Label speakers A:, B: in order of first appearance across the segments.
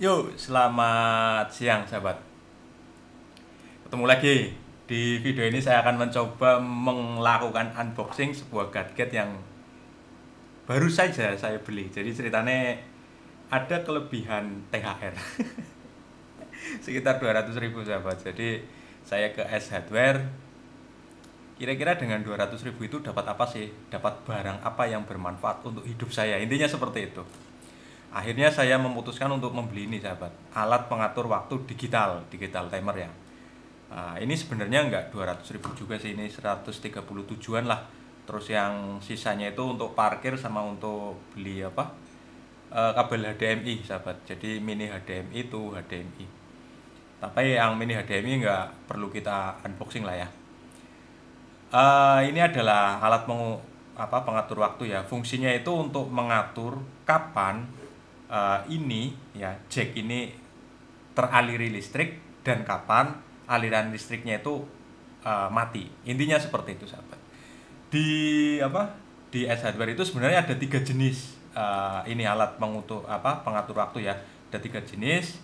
A: Yuk, selamat siang sahabat. Ketemu lagi. Di video ini saya akan mencoba melakukan unboxing sebuah gadget yang baru saja saya beli. Jadi ceritanya ada kelebihan THR. Sekitar 200 ribu sahabat. Jadi saya ke S Hardware. Kira-kira dengan 200 ribu itu dapat apa sih? Dapat barang apa yang bermanfaat untuk hidup saya? Intinya seperti itu akhirnya saya memutuskan untuk membeli ini sahabat alat pengatur waktu digital digital timer ya nah, ini sebenarnya enggak 200 ribu juga sih ini 137an lah terus yang sisanya itu untuk parkir sama untuk beli apa e, kabel HDMI sahabat jadi mini HDMI itu HDMI tapi yang mini HDMI enggak perlu kita unboxing lah ya e, ini adalah alat pengu apa pengatur waktu ya fungsinya itu untuk mengatur kapan uh, ini ya jack ini teraliri listrik dan kapan aliran listriknya itu uh, mati intinya seperti itu sahabat di apa di S hardware itu sebenarnya ada tiga jenis uh, ini alat pengutuh apa pengatur waktu ya ada tiga jenis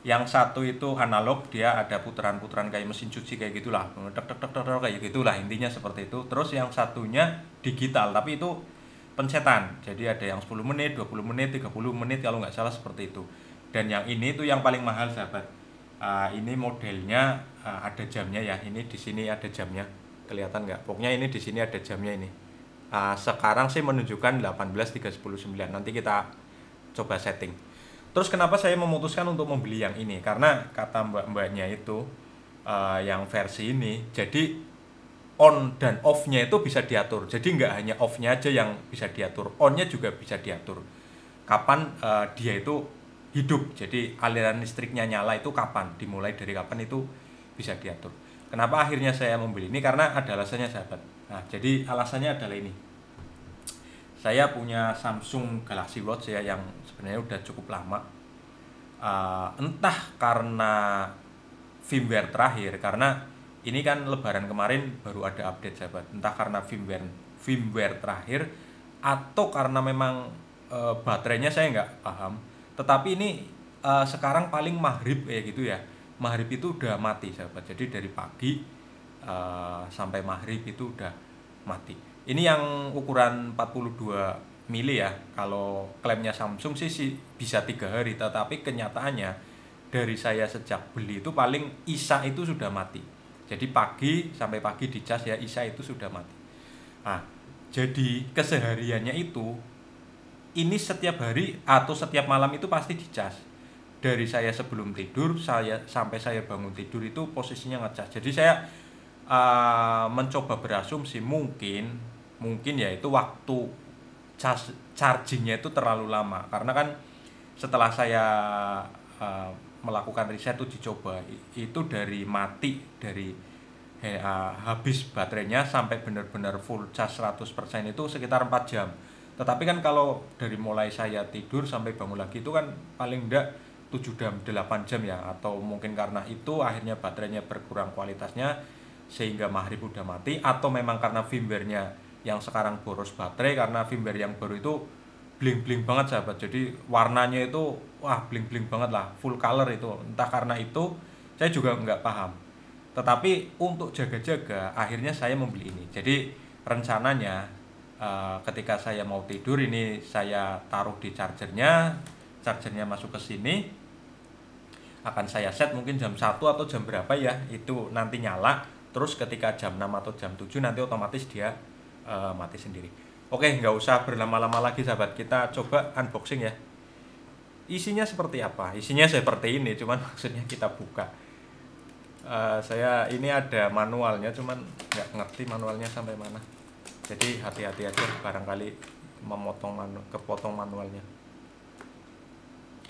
A: yang satu itu analog dia ada putaran-putaran kayak mesin cuci kayak gitulah tek tek tek tek kayak gitulah intinya seperti itu terus yang satunya digital tapi itu pencetan. Jadi ada yang 10 menit, 20 menit, 30 menit kalau nggak salah seperti itu. Dan yang ini itu yang paling mahal sahabat. Uh, ini modelnya uh, ada jamnya ya. Ini di sini ada jamnya. Kelihatan nggak? Pokoknya ini di sini ada jamnya ini. Uh, sekarang sih menunjukkan 18319. Nanti kita coba setting. Terus kenapa saya memutuskan untuk membeli yang ini? Karena kata mbak-mbaknya itu uh, yang versi ini. Jadi on dan off-nya itu bisa diatur. Jadi nggak hanya off-nya aja yang bisa diatur, on-nya juga bisa diatur. Kapan uh, dia itu hidup, jadi aliran listriknya nyala itu kapan, dimulai dari kapan itu bisa diatur. Kenapa akhirnya saya membeli ini? Karena ada alasannya sahabat. Nah, jadi alasannya adalah ini. Saya punya Samsung Galaxy Watch ya yang sebenarnya udah cukup lama. Uh, entah karena firmware terakhir, karena ini kan lebaran kemarin baru ada update sahabat entah karena firmware firmware terakhir atau karena memang e, baterainya saya nggak paham tetapi ini e, sekarang paling maghrib ya gitu ya maghrib itu udah mati sahabat jadi dari pagi e, sampai maghrib itu udah mati ini yang ukuran 42 mili ya kalau klaimnya Samsung sih, sih bisa tiga hari tetapi kenyataannya dari saya sejak beli itu paling isa itu sudah mati jadi pagi sampai pagi di cas ya Isa itu sudah mati. Nah, jadi kesehariannya itu ini setiap hari atau setiap malam itu pasti di dicas dari saya sebelum tidur saya sampai saya bangun tidur itu posisinya ngecas jadi saya uh, mencoba berasumsi mungkin mungkin ya itu waktu cas chargingnya itu terlalu lama karena kan setelah saya uh, melakukan riset itu dicoba itu dari mati dari he, uh, habis baterainya sampai benar-benar full charge 100% itu sekitar 4 jam. Tetapi kan kalau dari mulai saya tidur sampai bangun lagi itu kan paling enggak 7 jam 8 jam ya atau mungkin karena itu akhirnya baterainya berkurang kualitasnya sehingga maghrib udah mati atau memang karena firmware-nya yang sekarang boros baterai karena firmware yang baru itu bling-bling banget sahabat. Jadi warnanya itu wah bling-bling banget lah, full color itu. Entah karena itu saya juga nggak paham. Tetapi untuk jaga-jaga akhirnya saya membeli ini. Jadi rencananya uh, ketika saya mau tidur ini saya taruh di chargernya, chargernya masuk ke sini. Akan saya set mungkin jam 1 atau jam berapa ya, itu nanti nyala. Terus ketika jam 6 atau jam 7 nanti otomatis dia uh, mati sendiri. Oke, nggak usah berlama-lama lagi sahabat. Kita coba unboxing ya. Isinya seperti apa? Isinya seperti ini, cuman maksudnya kita buka. Uh, saya ini ada manualnya, cuman nggak ngerti manualnya sampai mana. Jadi hati-hati aja barangkali memotong manu kepotong manualnya.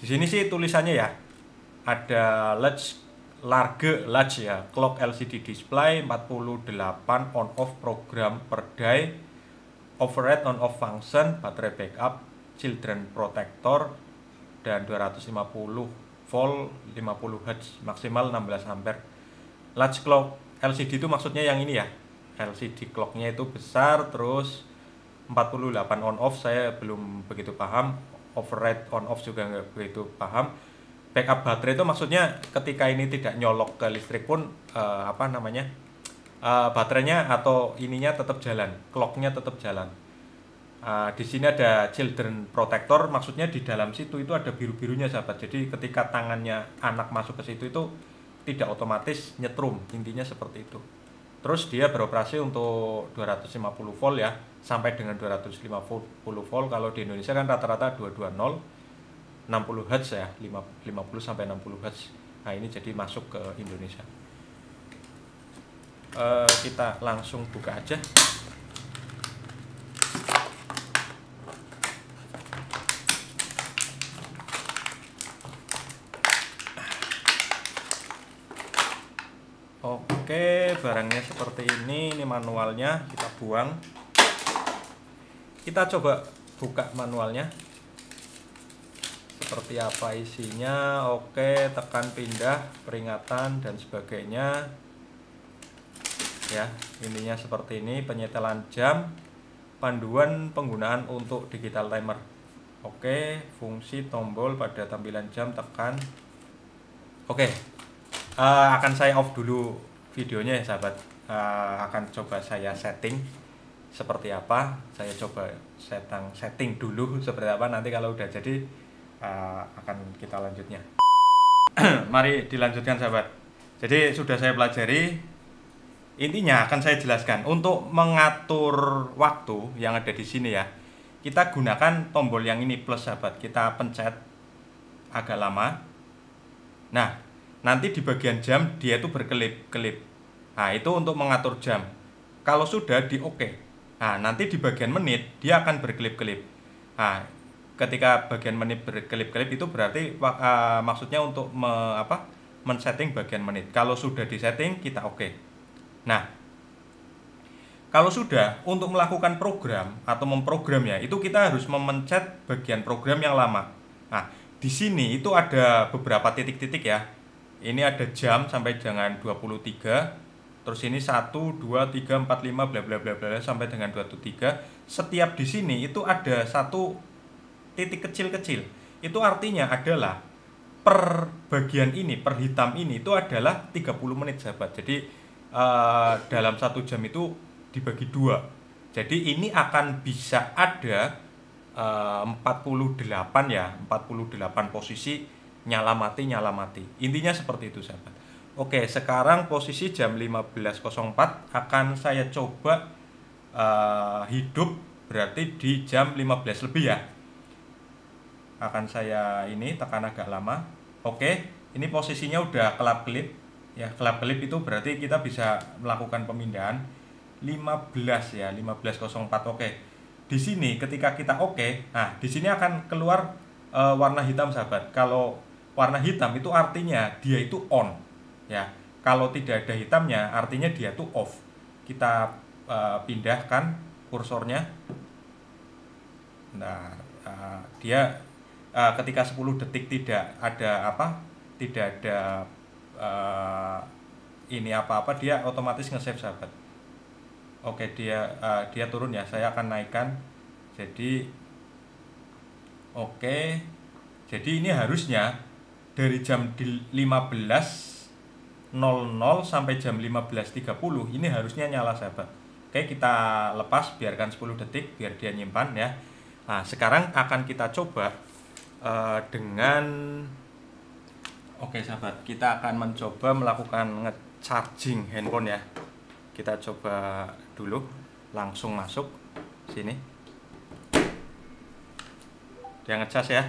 A: Di sini sih tulisannya ya. Ada large large large ya, clock LCD display 48 on off program per day override on off function, baterai backup, children protector, dan 250 volt 50 Hz maksimal 16 ampere large clock LCD itu maksudnya yang ini ya LCD clocknya itu besar terus 48 on off saya belum begitu paham override on off juga nggak begitu paham backup baterai itu maksudnya ketika ini tidak nyolok ke listrik pun eh, apa namanya uh, baterainya atau ininya tetap jalan, clocknya tetap jalan. Uh, di sini ada children protector, maksudnya di dalam situ itu ada biru-birunya sahabat. Jadi ketika tangannya anak masuk ke situ itu tidak otomatis nyetrum, intinya seperti itu. Terus dia beroperasi untuk 250 volt ya, sampai dengan 250 volt. Kalau di Indonesia kan rata-rata 220 60 Hz ya, 50 sampai 60 Hz. Nah, ini jadi masuk ke Indonesia. Eh, kita langsung buka aja Oke, barangnya seperti ini. Ini manualnya kita buang. Kita coba buka manualnya. Seperti apa isinya? Oke, tekan pindah, peringatan dan sebagainya ya intinya seperti ini penyetelan jam panduan penggunaan untuk digital timer oke fungsi tombol pada tampilan jam tekan oke uh, akan saya off dulu videonya ya sahabat uh, akan coba saya setting seperti apa saya coba setang setting dulu seperti apa nanti kalau udah jadi uh, akan kita lanjutnya mari dilanjutkan sahabat jadi sudah saya pelajari intinya akan saya jelaskan untuk mengatur waktu yang ada di sini ya kita gunakan tombol yang ini plus sahabat kita pencet agak lama nah nanti di bagian jam dia itu berkelip-kelip nah itu untuk mengatur jam kalau sudah di oke nah nanti di bagian menit dia akan berkelip-kelip nah ketika bagian menit berkelip-kelip itu berarti uh, maksudnya untuk me, apa men-setting bagian menit kalau sudah di setting kita oke okay. Nah, kalau sudah, untuk melakukan program atau memprogramnya, itu kita harus memencet bagian program yang lama. Nah, di sini itu ada beberapa titik-titik ya. Ini ada jam sampai dengan 23, terus ini 1, 2, 3, 4, 5, bla bla bla bla sampai dengan 23. Setiap di sini itu ada satu titik kecil-kecil. Itu artinya adalah per bagian ini, per hitam ini itu adalah 30 menit sahabat. Jadi uh, dalam satu jam itu dibagi dua. Jadi ini akan bisa ada eh, uh, 48 ya, 48 posisi nyala mati nyala mati. Intinya seperti itu sahabat. Oke, sekarang posisi jam 15.04 akan saya coba uh, hidup berarti di jam 15 lebih ya. Akan saya ini tekan agak lama. Oke, ini posisinya udah kelap-kelip ya kelap kelip itu berarti kita bisa melakukan pemindahan 15 ya 1504 oke okay. di sini ketika kita oke okay, nah di sini akan keluar e, warna hitam sahabat kalau warna hitam itu artinya dia itu on ya kalau tidak ada hitamnya artinya dia itu off kita e, pindahkan kursornya nah e, dia e, ketika 10 detik tidak ada apa tidak ada uh, ini apa-apa dia otomatis nge-save sahabat oke dia uh, dia turun ya saya akan naikkan jadi oke jadi ini harusnya dari jam 15.00 sampai jam 15.30 ini harusnya nyala sahabat oke kita lepas biarkan 10 detik biar dia nyimpan ya nah sekarang akan kita coba uh, dengan Oke sahabat, kita akan mencoba melakukan ngecharging handphone ya. Kita coba dulu, langsung masuk sini. Dia ngecas ya.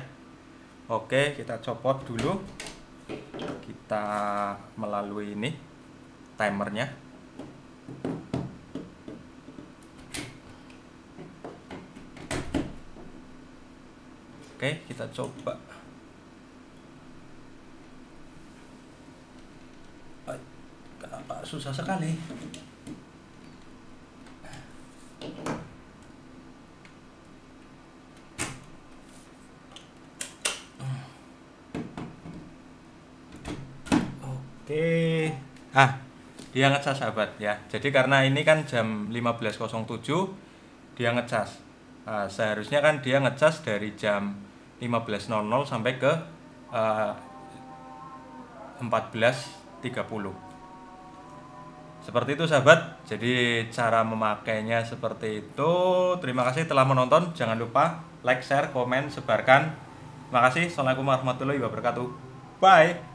A: Oke, kita copot dulu. Kita melalui ini timernya. Oke, kita coba. susah sekali Oke. Ah, dia ngecas sahabat ya. Jadi karena ini kan jam 15.07 dia ngecas. Nah, seharusnya kan dia ngecas dari jam 15.00 sampai ke ah, uh, 14.30. Seperti itu sahabat, jadi cara memakainya seperti itu. Terima kasih telah menonton, jangan lupa like, share, komen, sebarkan. Terima kasih, Assalamualaikum warahmatullahi wabarakatuh. Bye!